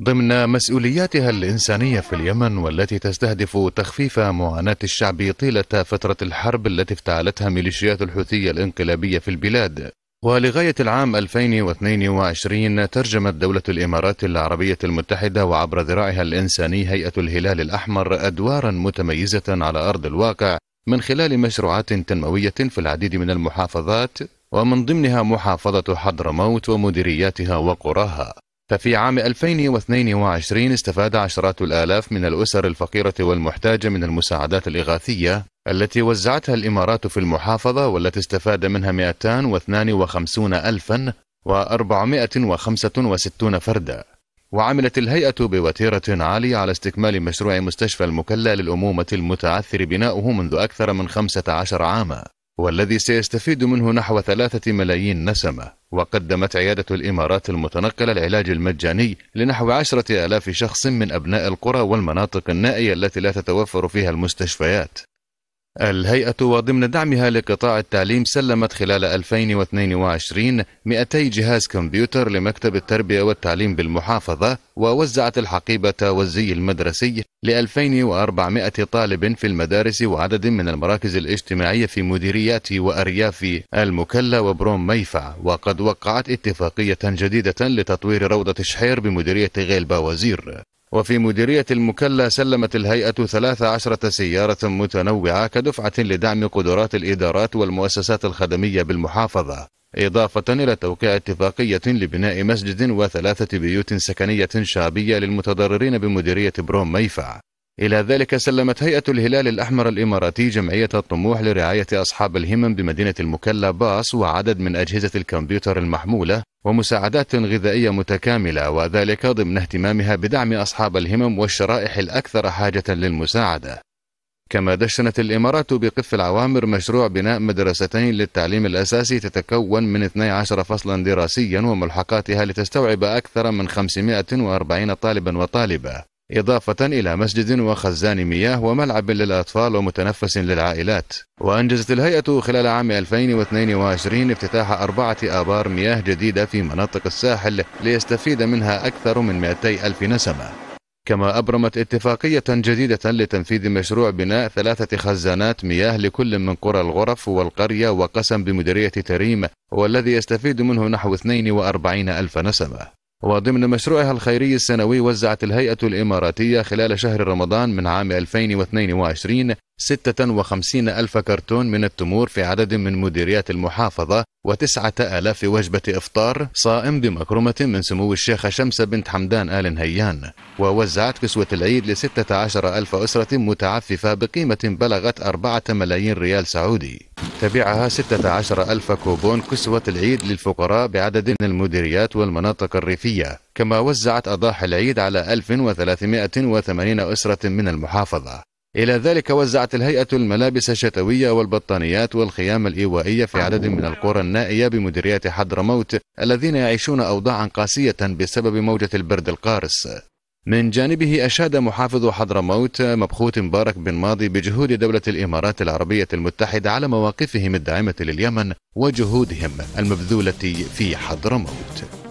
ضمن مسؤولياتها الإنسانية في اليمن والتي تستهدف تخفيف معاناة الشعب طيلة فترة الحرب التي افتعلتها ميليشيات الحوثية الانقلابية في البلاد ولغاية العام 2022 ترجمت دولة الإمارات العربية المتحدة وعبر ذراعها الإنساني هيئة الهلال الأحمر أدوارا متميزة على أرض الواقع من خلال مشروعات تنموية في العديد من المحافظات ومن ضمنها محافظة حضرموت ومديرياتها وقراها ففي عام 2022 استفاد عشرات الآلاف من الأسر الفقيرة والمحتاجة من المساعدات الإغاثية التي وزعتها الإمارات في المحافظة والتي استفاد منها 252 ألفا و465 فردا وعملت الهيئة بوتيرة عالية على استكمال مشروع مستشفى المكلا للأمومة المتعثر بناؤه منذ أكثر من 15 عاما والذي سيستفيد منه نحو ثلاثة ملايين نسمة وقدمت عيادة الإمارات المتنقلة العلاج المجاني لنحو عشرة آلاف شخص من أبناء القرى والمناطق النائية التي لا تتوفر فيها المستشفيات الهيئة وضمن دعمها لقطاع التعليم سلمت خلال 2022 200 جهاز كمبيوتر لمكتب التربية والتعليم بالمحافظة ووزعت الحقيبة والزي المدرسي ل 2400 طالب في المدارس وعدد من المراكز الاجتماعية في مديريات وأرياف المكلا وبروم ميفع وقد وقعت اتفاقية جديدة لتطوير روضة شحير بمديرية غيلبا وزير وفي مديرية المكلا سلمت الهيئة 13 سيارة متنوعة كدفعة لدعم قدرات الإدارات والمؤسسات الخدمية بالمحافظة إضافة إلى توقيع اتفاقية لبناء مسجد وثلاثة بيوت سكنية شعبية للمتضررين بمديرية بروم ميفع إلى ذلك سلمت هيئة الهلال الأحمر الإماراتي جمعية الطموح لرعاية أصحاب الهمم بمدينة المكلا باص وعدد من أجهزة الكمبيوتر المحمولة ومساعدات غذائية متكاملة وذلك ضمن اهتمامها بدعم أصحاب الهمم والشرائح الأكثر حاجة للمساعدة كما دشنت الإمارات بقف العوامر مشروع بناء مدرستين للتعليم الأساسي تتكون من 12 فصلا دراسيا وملحقاتها لتستوعب أكثر من 540 طالبا وطالبة إضافة إلى مسجد وخزان مياه وملعب للأطفال ومتنفس للعائلات وأنجزت الهيئة خلال عام 2022 افتتاح أربعة آبار مياه جديدة في مناطق الساحل ليستفيد منها أكثر من 200 ألف نسمة كما أبرمت اتفاقية جديدة لتنفيذ مشروع بناء ثلاثة خزانات مياه لكل من قرى الغرف والقرية وقسم بمديرية تريم والذي يستفيد منه نحو 42 ألف نسمة وضمن مشروعها الخيري السنوي وزعت الهيئة الإماراتية خلال شهر رمضان من عام 2022 56 ألف كرتون من التمور في عدد من مديريات المحافظة وتسعة آلاف وجبة إفطار صائم بمكرمة من سمو الشيخة شمسة بنت حمدان آل نهيان ووزعت كسوة العيد لستة عشر ألف أسرة متعففة بقيمة بلغت أربعة ملايين ريال سعودي تبعها ستة عشر ألف كوبون كسوة العيد للفقراء بعدد من المديريات والمناطق الريفية كما وزعت أضاحي العيد على 1380 أسرة من المحافظة إلى ذلك وزعت الهيئة الملابس الشتوية والبطانيات والخيام الإيوائية في عدد من القرى النائية بمديريات حضرموت الذين يعيشون أوضاعا قاسية بسبب موجة البرد القارس من جانبه أشاد محافظ حضرموت مبخوت مبارك بن ماضي بجهود دولة الإمارات العربية المتحدة على مواقفهم الداعمة لليمن وجهودهم المبذولة في حضرموت